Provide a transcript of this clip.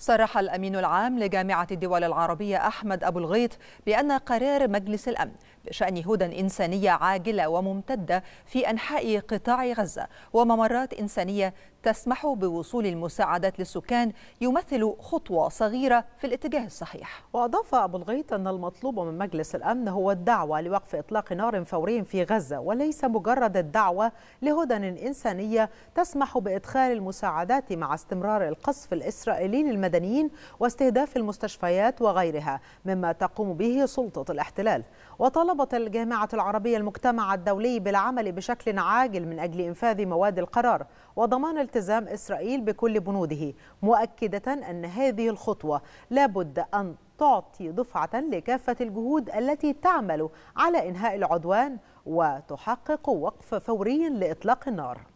صرح الأمين العام لجامعة الدول العربية أحمد أبو الغيط بأن قرار مجلس الأمن بشأن هدى إنسانية عاجلة وممتدة في أنحاء قطاع غزة وممرات إنسانية تسمح بوصول المساعدات للسكان يمثل خطوة صغيرة في الاتجاه الصحيح وأضاف أبو الغيط أن المطلوب من مجلس الأمن هو الدعوة لوقف إطلاق نار فوري في غزة وليس مجرد الدعوة لهدن إنسانية تسمح بإدخال المساعدات مع استمرار القصف الإسرائيلي للمدنيين واستهداف المستشفيات وغيرها مما تقوم به سلطة الاحتلال وطلب طلبت الجامعة العربية المجتمع الدولي بالعمل بشكل عاجل من أجل إنفاذ مواد القرار وضمان التزام إسرائيل بكل بنوده مؤكدة أن هذه الخطوة لابد أن تعطي دفعة لكافة الجهود التي تعمل على إنهاء العدوان وتحقق وقف فوري لإطلاق النار